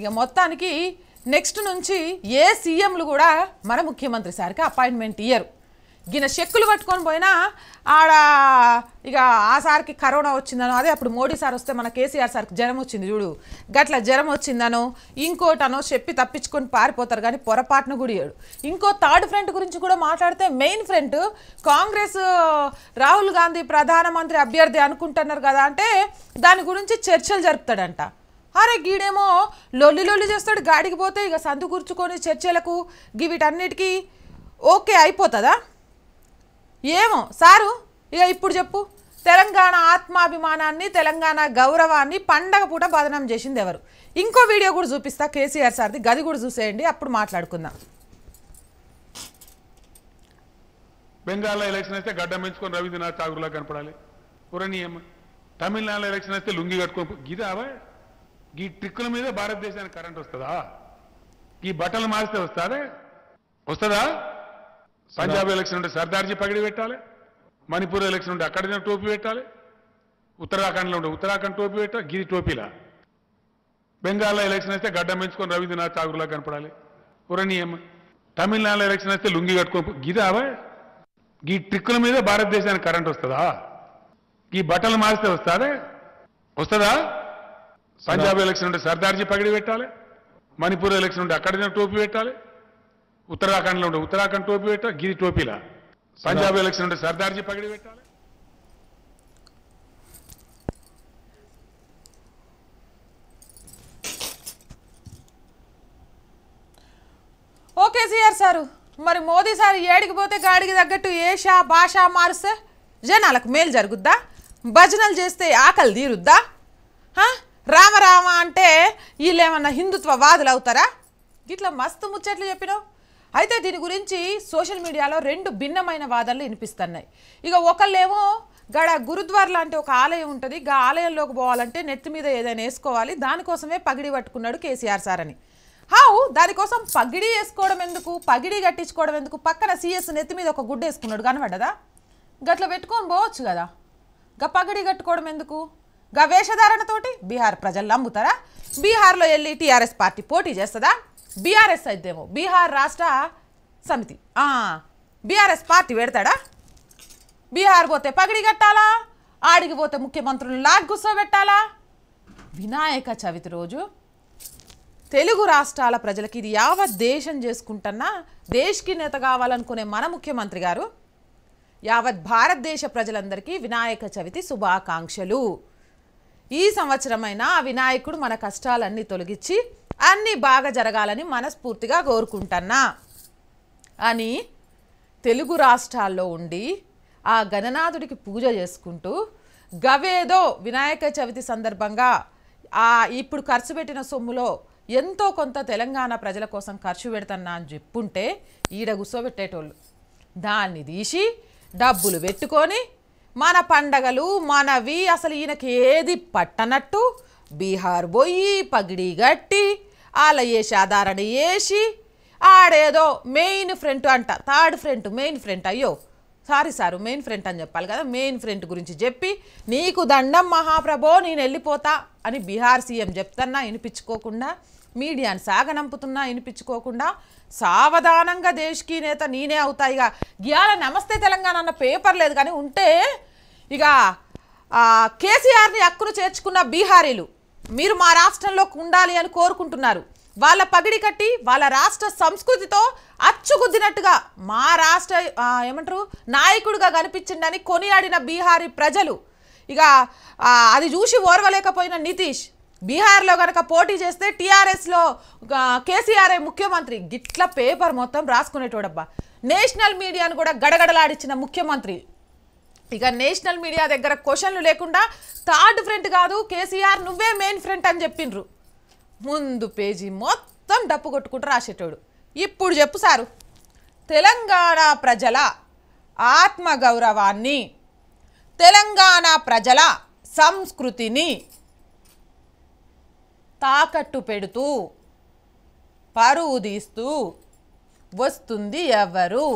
ఇక మొత్తానికి నెక్స్ట్ నుంచి ఏ సీఎంలు కూడా మన ముఖ్యమంత్రి సారికి అపాయింట్మెంట్ ఇయ్యరు గిన చెక్కులు పట్టుకొని పోయినా ఆడ ఇక ఆ సార్కి కరోనా వచ్చిందనో అదే అప్పుడు మోడీ సార్ వస్తే మన కేసీఆర్ సార్కి జ్వరం వచ్చింది చూడు గట్ల జ్వరం వచ్చిందనో ఇంకోటనో చెప్పి తప్పించుకొని పారిపోతారు కానీ పొరపాటున కూడా ఇయ్యాడు ఇంకో థర్డ్ ఫ్రంట్ గురించి కూడా మాట్లాడితే మెయిన్ ఫ్రంట్ కాంగ్రెస్ రాహుల్ గాంధీ ప్రధానమంత్రి అభ్యర్థి అనుకుంటున్నారు కదా అంటే దాని గురించి చర్చలు జరుపుతాడంట అరే గీడేమో లొల్లి లొల్లి చేస్తాడు గాడికి పోతే ఇక సందు కూర్చుకొని చర్చలకు గివిటన్నిటికీ ఓకే అయిపోతుందా ఏమో సారు ఇక ఇప్పుడు చెప్పు తెలంగాణ ఆత్మాభిమానాన్ని తెలంగాణ గౌరవాన్ని పండగ పూట బదనం చేసింది ఎవరు ఇంకో వీడియో కూడా చూపిస్తా కేసీఆర్ సార్ది గది కూడా చూసేయండి అప్పుడు మాట్లాడుకుందాం బెంగాల్లో ఎలక్షన్ వస్తే గడ్డ మెంచుకొని రవీంద్రనాథ్ ఠాగూర్లా కనపడాలి పురణీయమ్మ తమిళనాడులో ఎలక్షన్ వస్తే లుంగి కట్టుకొని గిదావా ఈ ట్రిక్కుల మీద భారతదేశానికి కరెంట్ వస్తుందా ఈ బట్టలు మారిస్తే వస్తారే వస్తుందా పంజాబ్ ఎలక్షన్ ఉంటే సర్దార్జీ పగిడి పెట్టాలి మణిపూర్ ఎలక్షన్ ఉంటే అక్కడ టోపీ పెట్టాలి ఉత్తరాఖండ్లో ఉంటే ఉత్తరాఖండ్ టోపీ పెట్టాలి గిరి టోపీలా బెంగాల్లో ఎలక్షన్ అయితే గడ్డ పెంచుకొని రవీంద్రనాథ్ ఠాగూర్లా కనపడాలి ఉరణీయం తమిళనాడులో ఎలక్షన్ అయితే లుంగి కట్టుకో గిదావా ఈ ట్రిక్కుల మీద భారతదేశానికి కరెంట్ వస్తుందా ఈ బట్టలు మారిస్తే వస్తారే వస్తుందా పంజాబ్ ఎలక్షన్ ఉంటే సర్దార్జీ పగిడి పెట్టాలి మణిపూర్ ఎలక్షన్ ఉంటే అక్కడ టోపీ పెట్టాలి ఉత్తరాఖండ్లో ఉంటే ఉత్తరాఖండ్ టోపీ పెట్టాలి గిరి టోపీలా పంజాబ్ ఎలక్షన్ ఉంటే సర్దార్జీ పగిడి పెట్టాలి ఓకే సిఆర్ సారు మరి మోదీ సార్ ఏడికి పోతే గాడికి తగ్గట్టు ఏషా భాష మారుస్తే జనాలకు మేలు జరుగుద్దా భజనలు చేస్తే ఆకలి తీరుద్దా వీళ్ళు ఏమన్నా హిందుత్వ వాదులు అవుతారా ఇట్లా మస్తు ముచ్చట్లు చెప్పినావు అయితే దీని గురించి సోషల్ మీడియాలో రెండు భిన్నమైన వాదనలు వినిపిస్తున్నాయి ఇక ఒకళ్ళేమో గడ గురుద్వార్ లాంటి ఒక ఆలయం ఉంటుంది గా ఆలయంలోకి పోవాలంటే నెత్తి మీద ఏదైనా వేసుకోవాలి దానికోసమే పగిడి పట్టుకున్నాడు కేసీఆర్ సార్ అని హావు దానికోసం పగిడి వేసుకోవడం ఎందుకు పగిడి కట్టించుకోవడం ఎందుకు పక్కన సీఎస్ నెత్తి మీద ఒక గుడ్డ వేసుకున్నాడు కనబడ్డదా గట్ల పెట్టుకొని పోవచ్చు కదా గా పగిడి కట్టుకోవడం ఎందుకు గా వేషధారణతోటి బీహార్ ప్రజలు నమ్ముతారా బీహార్లో వెళ్ళి టీఆర్ఎస్ పార్టీ పోటీ చేస్తుందా బీఆర్ఎస్ అయితేమో బీహార్ రాష్ట్ర సమితి బీఆర్ఎస్ పార్టీ పెడతాడా బీహార్ పోతే పగిడి కట్టాలా ఆడికి పోతే ముఖ్యమంత్రులు లాగ్గుసో పెట్టాలా వినాయక చవితి రోజు తెలుగు రాష్ట్రాల ప్రజలకి ఇది యావత్ దేశం చేసుకుంటున్నా దేశ్కి నేత కావాలనుకునే మన ముఖ్యమంత్రి గారు యావత్ భారతదేశ ప్రజలందరికీ వినాయక చవితి శుభాకాంక్షలు ఈ సంవత్సరమైనా వినాయకుడు మన కష్టాలన్నీ తొలగించి అన్నీ బాగా జరగాలని మనస్ఫూర్తిగా కోరుకుంటున్నా అని తెలుగు రాష్ట్రాల్లో ఉండి ఆ గణనాథుడికి పూజ చేసుకుంటూ గవేదో వినాయక చవితి సందర్భంగా ఆ ఇప్పుడు ఖర్చు పెట్టిన సొమ్ములో ఎంతో కొంత తెలంగాణ ప్రజల కోసం ఖర్చు పెడతన్నా అని చెప్పుంటే ఈడ కూర్చోబెట్టేటోళ్ళు దాన్ని తీసి డబ్బులు పెట్టుకొని మన పండగలు మనవి అసలు ఈయనకి ఏది పట్టనట్టు బీహార్ పోయి పగిడి గట్టి వాళ్ళ వేసి ఆధారణ వేసి ఆడేదో మెయిన్ ఫ్రంట్ అంట థర్డ్ ఫ్రంట్ మెయిన్ ఫ్రంట్ అయ్యో సారీ సారు మెయిన్ ఫ్రంట్ అని చెప్పాలి కదా మెయిన్ ఫ్రంట్ గురించి చెప్పి నీకు దండం మహాప్రభో నేను వెళ్ళిపోతా అని బీహార్ సీఎం చెప్తన్నా వినిపించుకోకుండా సాగ సాగనంపుతున్నా వినిపించుకోకుండా సావధానంగా దేశ్కి నేత నేనే అవుతాయి ఇక గీయాల నమస్తే తెలంగాణ అన్న పేపర్ లేదు కానీ ఉంటే ఇక కేసీఆర్ని అక్కును చేర్చుకున్న బీహారీలు మీరు మా రాష్ట్రంలో ఉండాలి అని కోరుకుంటున్నారు వాళ్ళ పగిడి కట్టి వాళ్ళ రాష్ట్ర సంస్కృతితో అచ్చుగుద్దినట్టుగా మా రాష్ట్ర ఏమంటారు నాయకుడిగా కనిపించిందని కొనియాడిన బీహారీ ప్రజలు ఇక అది చూసి ఓర్వలేకపోయిన నితీష్ బీహార్లో కనుక పోటీ చేస్తే టీఆర్ఎస్లో కేసీఆర్ఏ ముఖ్యమంత్రి గిట్ల పేపర్ మొత్తం రాసుకునేటోడబ్బా నేషనల్ మీడియాను కూడా గడగడలాడిచ్చిన ముఖ్యమంత్రి ఇక నేషనల్ మీడియా దగ్గర క్వశ్చన్లు లేకుండా థర్డ్ ఫ్రంట్ కాదు కేసీఆర్ నువ్వే మెయిన్ ఫ్రంట్ అని చెప్పిండ్రు ముందు పేజీ మొత్తం డప్పు కొట్టుకుంటూ రాసేటోడు ఇప్పుడు చెప్పు సారు తెలంగాణ ప్రజల ఆత్మగౌరవాన్ని తెలంగాణ ప్రజల సంస్కృతిని తాకట్టు పెడుతూ పరువు తీస్తూ వస్తుంది ఎవరు